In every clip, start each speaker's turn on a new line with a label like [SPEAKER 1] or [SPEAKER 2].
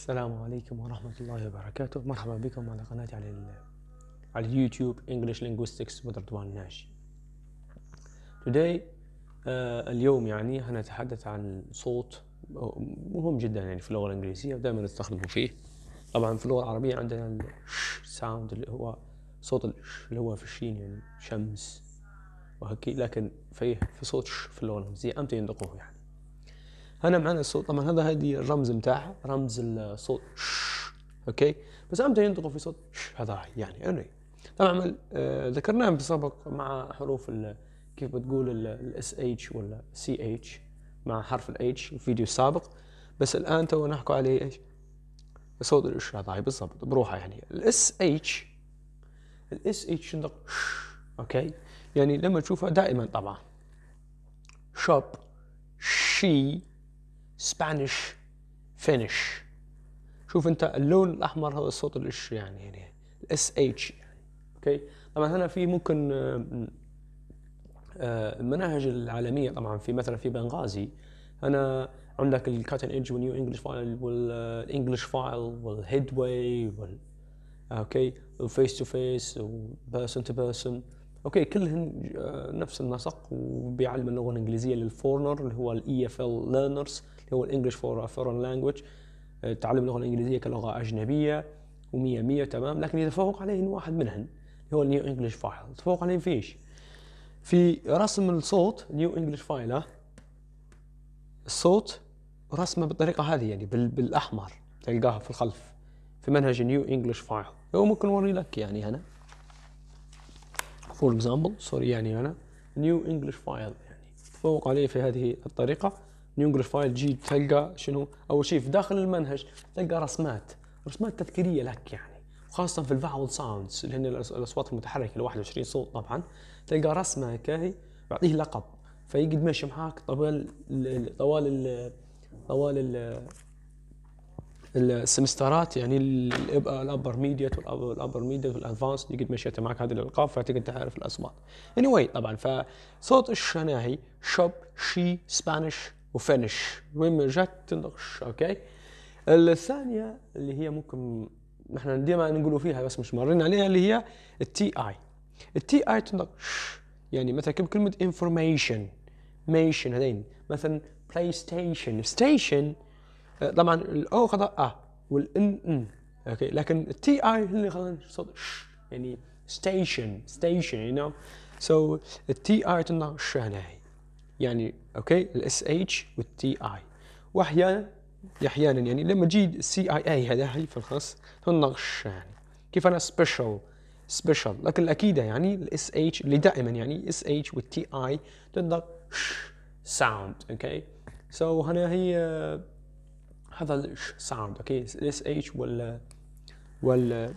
[SPEAKER 1] السلام عليكم ورحمة الله وبركاته مرحبا بكم على قناتي على على اليوتيوب English Linguistics طبعا ناجي Today uh, اليوم يعني هنتحدث عن صوت آه، مهم جدا يعني في اللغة الإنجليزية ودائما نستخدمه فيه طبعا في اللغة العربية عندنا الش ساوند اللي هو صوت الش اللي هو في الشين يعني شمس وهكي لكن في في صوت ش في اللغة الإنجليزية أمتى ينطقوه يعني هنا معنا الصوت طبعا هذا هذه الرمز نتاعها رمز الصوت اوكي بس امتى ينطقوا في صوت ش هذا يعني anyway. طبعا آه، ذكرناها في سبق مع حروف كيف بتقول الاس اتش ولا سي اتش مع حرف الاتش في فيديو سابق بس الان تو نحكوا عليه ايش صوت الاش هذا بالضبط بروحه يعني الاس اتش الاس اتش ينطق اوكي يعني لما تشوفها دائما طبعا شوب شي سبانيش فينيش شوف انت اللون الاحمر هو صوت الاش يعني يعني الاس اتش يعني اوكي طبعا هنا في ممكن المناهج آه، آه، العالميه طبعا في مثلا في بنغازي هنا عندك الكاتن ايدج والنيو انجلش فايل والانجلش فايل والهيدواي وال اوكي وفيس تو فيس وبيرسون تو بيرسون اوكي كلهن آه، نفس النسق وبيعلم اللغه الانجليزيه للفورنر اللي هو الاي اف ال ليرنرز e اللي هو الانجلش فور فورن لانجوج تعلم اللغه الانجليزيه كلغه اجنبيه و100 100 تمام لكن يتفوق عليهن واحد منهن اللي هو النيو انجلش فايل تفوق عليهن ايش؟ في رسم الصوت نيو انجلش فايل الصوت رسمه بالطريقه هذه يعني بالاحمر تلقاها في الخلف في منهج نيو انجلش فايل هو ممكن اوري لك يعني هنا فور اكزامبل سوري يعني انا نيو انجلش فايل يعني تفوق عليه في هذه الطريقه نيو انجلش فايل تجي تلقى شنو اول شيء في داخل المنهج تلقى رسمات رسمات تذكيريه لك يعني وخاصه في الفاول ساوندز اللي هن الاصوات المتحركه ال 21 صوت طبعا تلقى رسمه كاهي يعطيه لقب فيقعد ماشي معاك طوال طوال طوال السمسترات يعني الابر ميديت والابر ميديت والادفانس قد مشيت معك هذه الالقاب فتقدر تعرف الاصوات. اني anyway, طبعا فصوت الشناهي شوب شي سبانش وفينش وين ما جت تنقش اوكي. الثانيه اللي هي ممكن نحن ديما نقولوا فيها بس مش مارين عليها اللي هي التي اي. التي اي تنقش يعني مثلا كلمه انفورميشن ميشن هذين مثلا بلاي ستيشن ستيشن طبعا الاو خطا اه والان ان اوكي لكن التي اي هن خطا صوت ش يعني ستيشن ستيشن يو نو سو التي اي تنطق ش هنا يعني اوكي الاس اتش والتي اي واحيانا احيانا يعني لما تجي السي اي اي هذا هي في الخاص تنطق ش يعني كيف انا سبيشال سبيشال لكن الاكيده يعني الاس اتش اللي دائما يعني اس اتش والتي اي تنطق ش ساوند اوكي سو هنا هي هذا الش ساوند اوكي الاس اتش وال وال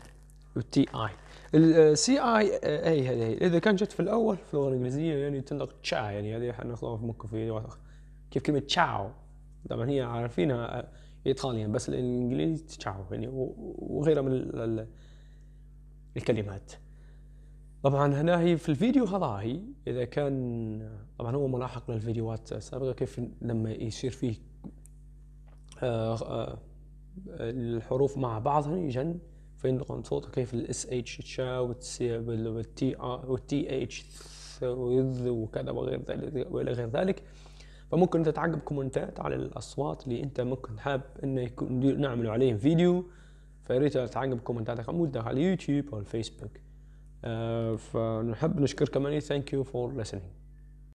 [SPEAKER 1] والتي آه، اي السي اي اي هذه اذا كان جت في الاول في اللغه الانجليزيه يعني تنطق تشا يعني هذه ناخذها في مكة في كيف كلمه تشاو طبعا هي عارفينها آه، ايطاليا بس الانجليزي تشاو يعني وغيرها من الكلمات طبعا هنا هي في الفيديو هذا هي اذا كان طبعا هو ملاحق للفيديوهات السابقه كيف لما يصير فيه الحروف مع بعضها يجن فينطقون صوت كيف الاس اتش تشا والتي والتي اتش وكذا وغير ذلك والى غير ذلك فممكن تعقب كومنتات على الاصوات اللي انت ممكن حاب انه يكون نعملوا عليهم فيديو فريت تعقب كومنتاتك موجوده على اليوتيوب او الفيسبوك آه، فنحب نشكر كمان ثانك يو فور listening